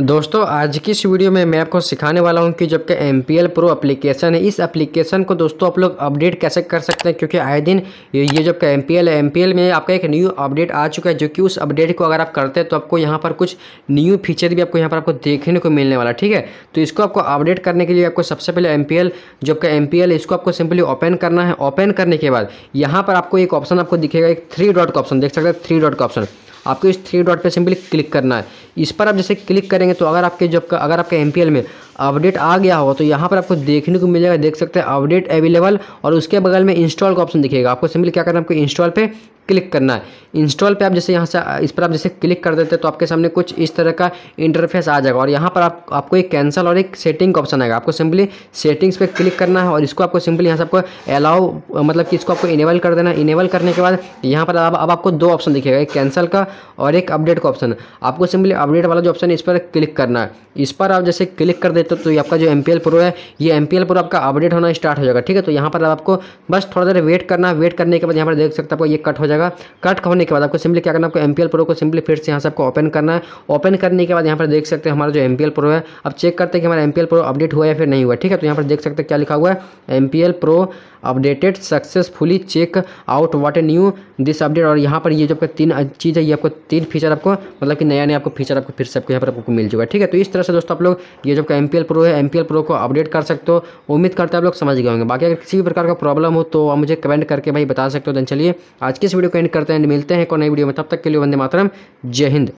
दोस्तों आज की इस वीडियो में मैं आपको सिखाने वाला हूं कि जबकि M P L pro application है इस एप्लीकेशन को दोस्तों आप लोग अपडेट कैसे कर सकते हैं क्योंकि आए दिन ये जब का एम पी एल है एम पी एल में आपका एक न्यू अपडेट आ चुका है जो कि उस अपडेट को अगर आप करते हैं तो आपको यहाँ पर कुछ न्यू फीचर भी आपको यहाँ पर आपको देखने को मिलने वाला ठीक है तो इसको आपको अपडेट करने के लिए आपको सबसे पहले एम पी एल जो का एम पी एल इसको आपको सिंपली ओपन करना है ओपन करने के बाद यहाँ पर आपको एक ऑप्शन आपको दिखेगा एक थ्री डॉट का ऑप्शन देख सकते हैं थ्री डॉट का ऑप्शन आपको इस थ्री डॉट पर सिंपली क्लिक करना है इस पर आप जैसे क्लिक करें करेंगे तो अगर आपके जब अगर आपके एम में अपडेट आ गया होगा तो यहाँ पर आपको देखने को मिलेगा देख सकते हैं अपडेट अवेलेबल और उसके बगल में इंस्टॉल का ऑप्शन दिखेगा आपको सिंपल क्या करना है आपको इंस्टॉल पे क्लिक करना है इंस्टॉल पे आप जैसे यहाँ से इस पर आप जैसे क्लिक कर देते हैं तो आपके सामने कुछ इस तरह का इंटरफेस आ जाएगा और यहाँ पर आप आपको एक कैंसिल और एक सेटिंग का ऑप्शन आएगा आपको सिंपली सेटिंग्स पे क्लिक करना है और इसको आपको सिंपली यहाँ से आपको अलाउ मतलब कि इसको आपको इनेबल कर देना इनेबल करने के बाद यहाँ पर अब आपको दो ऑप्शन दिखेगा एक कैंसिल का और एक अपडेट का ऑप्शन आपको सिंपली अपडेट वाला जो ऑप्शन है इस पर क्लिक करना है इस पर आप जैसे क्लिक कर देते हो तो आपका जो एम प्रो है ये एम पी प्रो आपका अपडेट होना स्टार्ट हो जाएगा ठीक है तो यहाँ पर आपको बस थोड़ा देर वेट करना वेट करने के बाद यहाँ पर देख सकते हो आपको ये कट हो जाएगा जाएगा कट होने के बाद आपको सिंपली क्या करना है आपको एमपीएल प्रो को सिंपली फिर से यहाँ से आपको ओपन करना है ओपन करने के बाद यहाँ पर देख सकते हैं हमारा जो एम प्रो है अब चेक करते हैं कि हमारा एम प्रो अपडेट हुआ या फिर नहीं हुआ ठीक है तो यहाँ पर देख सकते हैं क्या लिखा हुआ है M pro updated successfully check out what a new this update और यहाँ पर ये जो आपका तीन चीज़ है ये आपको तीन फीचर आपको मतलब कि नया नया आपको फीचर आपको फिर से आपको यहाँ पर आपको मिल जाएगा ठीक है तो इस तरह से दोस्तों आप लोग ये जो आपका एम पी प्रो है एम पी प्रो को अपडेट कर सकते हो उम्मीद करते हैं आप लोग समझ गए होंगे बाकी अगर किसी भी प्रकार का प्रॉब्लम हो तो आप मुझे कमेंट करके भाई बता सकते हो दिन चलिए आज की इस वीडियो को एंड करते हैं मिलते हैं को नई वीडियो में तब तक के लिए वंदे मातरम जय हिंद